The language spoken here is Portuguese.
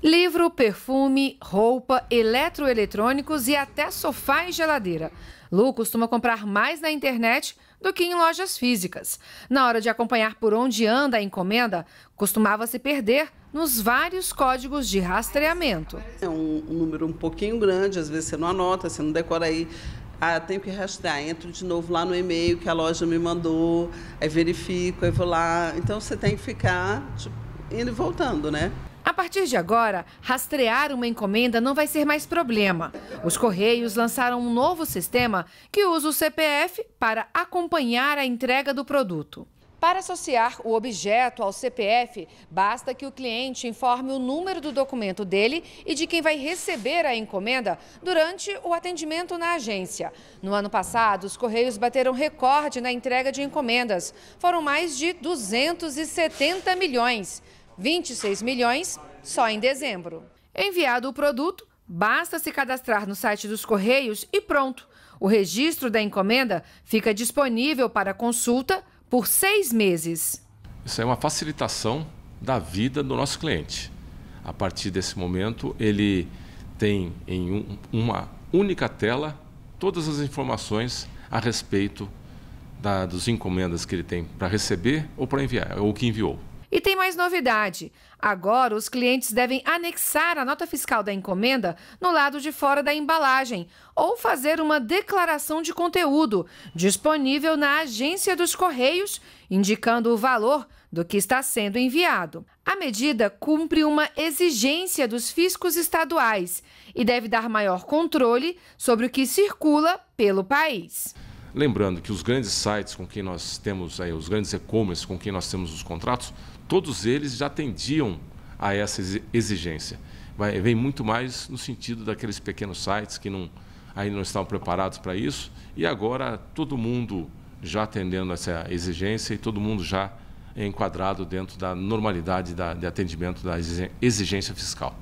Livro, perfume, roupa, eletroeletrônicos e até sofá e geladeira. Lu costuma comprar mais na internet do que em lojas físicas. Na hora de acompanhar por onde anda a encomenda, costumava se perder nos vários códigos de rastreamento. É um número um pouquinho grande, às vezes você não anota, você não decora aí. Ah, tenho que rastrear, entro de novo lá no e-mail que a loja me mandou, aí verifico, aí vou lá. Então você tem que ficar tipo, indo e voltando, né? A partir de agora, rastrear uma encomenda não vai ser mais problema. Os Correios lançaram um novo sistema que usa o CPF para acompanhar a entrega do produto. Para associar o objeto ao CPF, basta que o cliente informe o número do documento dele e de quem vai receber a encomenda durante o atendimento na agência. No ano passado, os Correios bateram recorde na entrega de encomendas. Foram mais de 270 milhões. 26 milhões só em dezembro. Enviado o produto, basta se cadastrar no site dos Correios e pronto. O registro da encomenda fica disponível para consulta por seis meses. Isso é uma facilitação da vida do nosso cliente. A partir desse momento, ele tem em um, uma única tela todas as informações a respeito da, dos encomendas que ele tem para receber ou para enviar, ou que enviou. E tem mais novidade. Agora, os clientes devem anexar a nota fiscal da encomenda no lado de fora da embalagem ou fazer uma declaração de conteúdo disponível na agência dos Correios, indicando o valor do que está sendo enviado. A medida cumpre uma exigência dos fiscos estaduais e deve dar maior controle sobre o que circula pelo país. Lembrando que os grandes sites com quem nós temos aí, os grandes e-commerce com quem nós temos os contratos, todos eles já atendiam a essa exigência. Vai, vem muito mais no sentido daqueles pequenos sites que não, ainda não estavam preparados para isso, e agora todo mundo já atendendo essa exigência e todo mundo já enquadrado dentro da normalidade da, de atendimento da exigência fiscal.